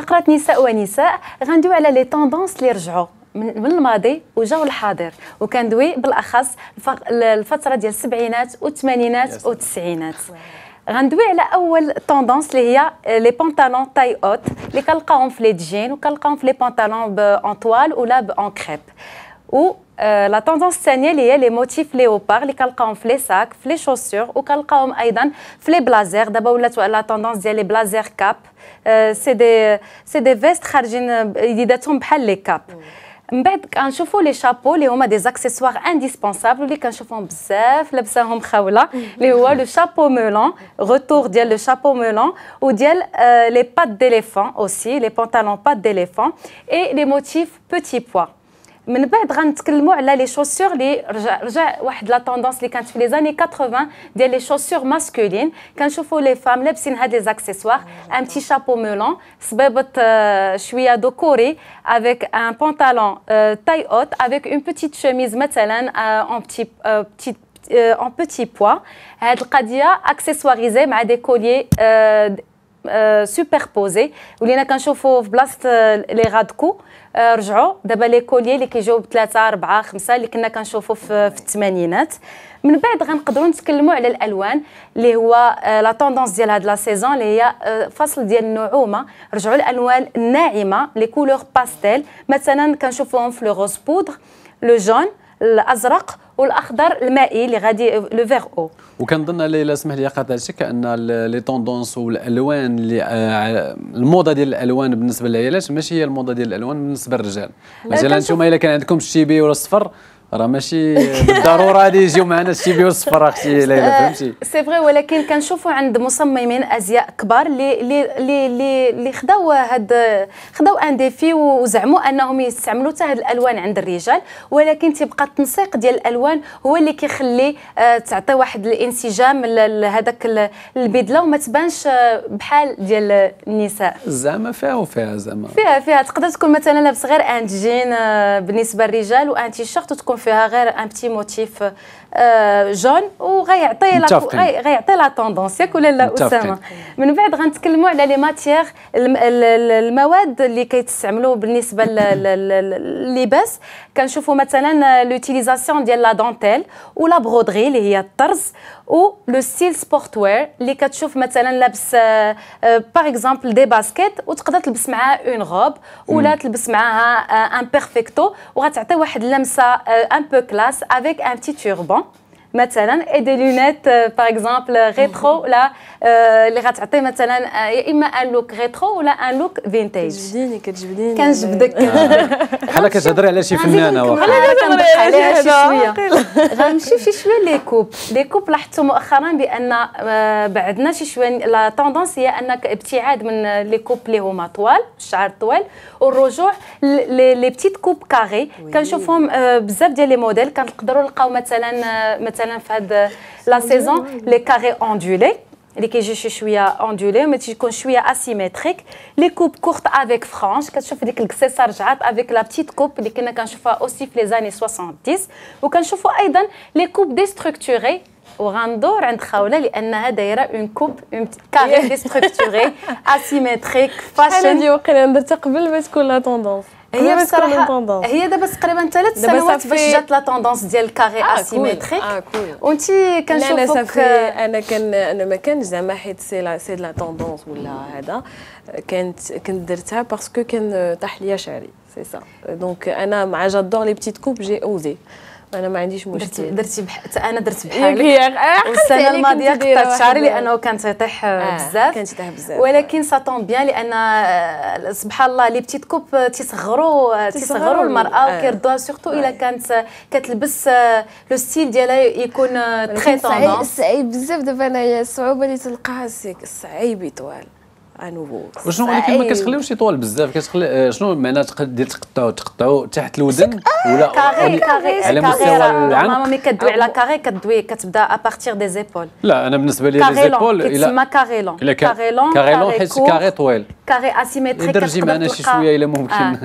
فقره نساء ونساء غندوي على لي توندونس اللي رجعوا من الماضي وجاو الحاضر وكندوي بالاخص الفتره ديال السبعينات والثمانينات والتسعينات غندوي على اول توندونس اللي هي آه، لي بونطالون تاي اوت اللي كنلقاهم في لي جين وكنلقاهم في لي بونطالون بانطوال ولا بان كريب و Euh, la tendance saignée, c'est les motifs léopard qui se trouvent les sacs, dans les chaussures ou dans les blazers. D'abord, la tendance à les blazers cap. Euh, c'est des vestes qui sont un peu les caps. Mais quand on les chapeaux, les hommes a des accessoires indispensables. Les on voit un petit chapeau, on le voit, le chapeau mêlant, le chapeau melon ou euh, les pattes d'éléphant aussi, les pantalons pattes d'éléphant et les motifs petits pois mais ne pas être les chaussures les de la tendance les années 80 des les chaussures masculines quand les femmes là aussi elle des accessoires un petit chapeau melon un petit être je suis avec un pantalon taille haute avec une petite chemise maille en petit en petit poids elle a dit accessoirisé mais des colliers سوبربوزي ولينا كنشوفوا في بلاصه لي غادكو رجعوا دابا لي كوليي اللي كيجيو بثلاثه اربعه خمسه اللي كنا كنشوفوا في, في الثمانينات من بعد غنقدروا نتكلموا على الالوان اللي هو لا توندونس ديال هاد لا سيزون اللي هي فصل ديال النعومه رجعوا الالوان الناعمه لي كولور باستيل مثلا كنشوفوهم في لو روز بودغ لو جون الازرق والاخضر المائي اللي غادي لو فيغ او وكنظن الا سمح لي قاطعتك ان لي توندونس والالوان اللي آه، الموضه ديال الالوان بالنسبه للعيالات ماشي هي الموضه ديال الالوان بالنسبه للرجال مثلا انتم الا كان عندكم الشيبي ولا الصفر راه ماشي بالضروره غادي يجيو معنا السيبي والصفر اختي ليلى آه، فهمتي سي فغي ولكن كنشوفوا عند مصممين ازياء كبار اللي اللي اللي اللي خداو هاد خداو ان ديفي وزعموا انهم يستعملوا حتى هاد الالوان عند الرجال ولكن تيبقى التنسيق ديال الالوان هو اللي كيخلي آه، تعطي واحد الانسجام لهذاك البدله وما تبانش آه، بحال ديال النساء زعما فيها وفيها زعما فيها فيها تقدر تكون مثلا لابس غير ان جين بالنسبه للرجال وان تيشيرت وتكون فيها غير ان بتي موتيف جون وغيعطي غيعطي لا توندونس ياك ولا لا اسامه من بعد غنتكلموا على لي ماتيغ المواد اللي كيتستعملوا بالنسبه لللباس كنشوفوا مثلا لوتيليزاسيون ديال لا دونتيل ولا برودري اللي هي الطرز و لو ستيل سبورت وير اللي كتشوف مثلا لابس باغ اكزومبل دي باسكيت وتقدر تلبس معاها اون غوب ولا تلبس معاها ان آه، بيرفيكتو وغتعطي واحد اللمسه آه، un peu classe avec un petit turban. مثلا اي دي لونيت باغ اكزومبل ريترو ولا اللي غتعطي مثلا يا euh، اما ان لوك ريترو ولا ان لوك فينتيج كتجبديني كتجبديني كنجبدك بحال كتهضري على شي فنانه واخا كنضحك عليها شي شويه غنمشي شي شويه لي كوب لي كوب لاحظتوا مؤخرا بان آه، بعدنا شي شويه لا توندونس هي انك ابتعاد من آه، لي كوب اللي هما طوال الشعر طوال والرجوع لي بتيت كوب كاري كنشوفهم آه، بزاف ديال لي موديل كنقدروا نلقاو مثلا مثلا Euh, la saison les carrés ondulés les je suis ondulés mais qui asymétriques les coupes courtes avec franges les avec la petite coupe اللي aussi aussi les années 70 ou les coupes déstructurées وغندور عند خاوله لانها دايره اون كوب اون كاري كاري ديستركتوري اسيمتريك فاشن هذه وقيلا درتها قبل ما تكون لا توندونس هي بصراحه هي دابا تقريبا ثلاث سنوات باش جات ah, ah, لا توندونس ديال الكاري اسيمتريك وانت كنشوفك انا كان انا ما كانش زعما حيت سي لا سي لا توندونس ولا هذا كانت كنت درتها باسكو كان طاح ليا شعري سي سا دونك انا مع جادور لي بتيت كوب جي اوزي انا ما عنديش مشكل درتي بح... انا درت بحالك آه، السنه الماضيه قطعت شعري لانه كان تيطيح آه. بزاف كان تيطيح بزاف ولكن سا طون بيان لان آه، سبحان الله لي بتيت كوب تيصغروا آه، تيصغروا المراه آه. وكيردوها سورتو الا كانت كتلبس لو ستيل ديالها يكون تري طوندون صعيب بزاف دابا انايا الصعوبه اللي تلقاها سيك صعيب طوال انوفو وشنو ولكن ما كتخليوش يطول بزاف كتخلي آه، شنو معنى دير تقطعوا تقطعوا تحت الودن ولا كاري كاري على مستوى العنق ماما مي كدوي على كاري كدوي كتبدا ابارتيغ دي زيبول لا انا بالنسبه لي لي زيبول كيتسمى كاري لون كاري لون كاري لون حيت كاري طويل كاري اسيمتريك درجي معنا شي شويه الا ممكن آه.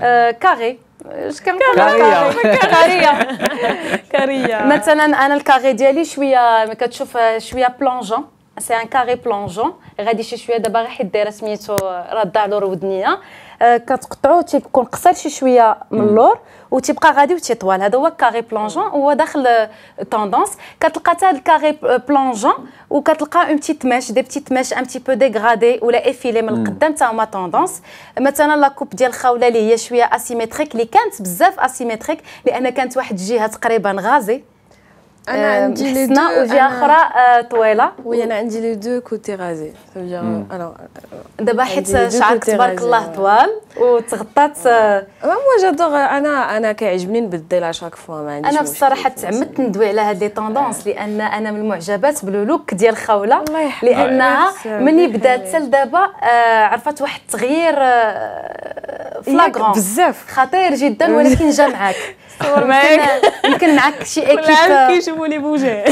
آه، كاري اش كنقول كاريه كاريه كاريه مثلا انا الكاري ديالي شويه كتشوف شويه بلونجون سي ان كاري بلونجون غادي شي شويه دابا غير حيت دايره سميتو رضع لور ودنيه آه كتقطعو تيكون قصير شي شويه من اللور وتيبقى غادي وتيطوال هذا هو كاري بلونجون هو داخل توندونس كتلقى حتى الكاري بلونجون وكتلقى اون بتي ماش دي بتي ماش ان بتي بو ديغرادي ولا افيلي من القدام حتى هما توندونس مثلا لا كوب ديال الخوله اللي هي شويه اسيمتريك اللي كانت بزاف اسيمتريك لان كانت واحد الجهه تقريبا غازي آه، آه، انا عندي لي دو وجهه اخرى طويله وي انا عندي لي دو كوتي غازي دابا حيت شعرك تبارك الله آه. طوال وتغطات مو جادوغ انا انا كيعجبني نبدل اشاك فوا ما عنديش انا بصراحه تعمدت ندوي على هاد لي طوندونس لان انا من المعجبات باللوك ديال خوله لانها مني بدات حتى لدابا عرفت واحد التغيير فلاغون بزاف خطير جدا ولكن جا معاك يمكن معاك شي اكيب شمولي بوجه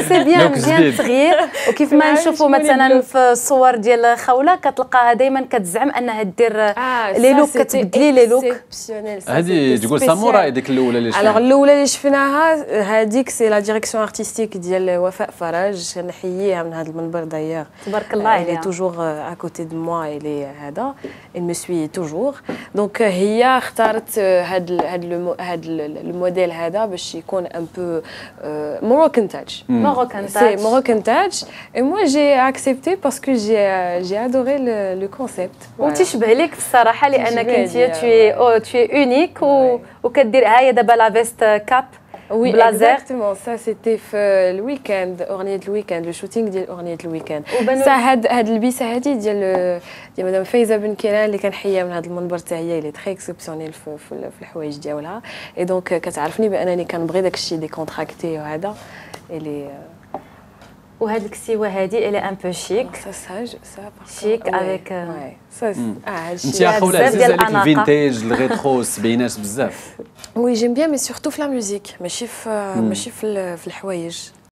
سي بيان مزيان صغير وكيف ما نشوفوا مثلا في الصور ديال خوله كتلقاها دائما كتزعم انها دير لي لوك كتبدلي لي لوك هذه تقول ساموراي ديك الاولى اللي شفناها الاولى اللي شفناها هذيك سي لا ديريكسيون ارتستيك ديال وفاء فرج نحييها من هذا المنبر دايوغ تبارك الله عليها توجور ا كوتي دو موا الي هذا اي مي سوي توجور دونك هي اختارت هذا هذا الموديل هذا باش يكون ان بو euh, Moroccan Touch. Mm. Moroccan Touch. C'est Moroccan Touch. Et moi, j'ai accepté parce que j'ai, euh, j'ai adoré le, le concept. وتشبه بصراحه لانك tu es oh, tu es unique و tu هاي دابا la veste euh, cap. Oui, بلازر اكزاكتومون سا سيتي في الويكاند اغنيه الويكاند لو شوتينغ ديال اغنيه الويكاند سا هاد هاد البيسه هادي ديال ديال مدام فايزه بن كيران اللي كنحييها من هاد المنبر تاعها هي اللي تري اكسبسيونيل في, في, في الحوايج ديالها اي دونك كتعرفني بانني كنبغي داك الشيء دي كونتراكتي وهذا اللي وهاد الكسيوه هادي الى ان بو شيك ساج سا شيك افيك انت يا خوله عزيز عليك الفينتيج الريترو السبعينات بزاف وي جيم بيان مي سورتو في لا ميوزيك ماشي في ماشي في الحوايج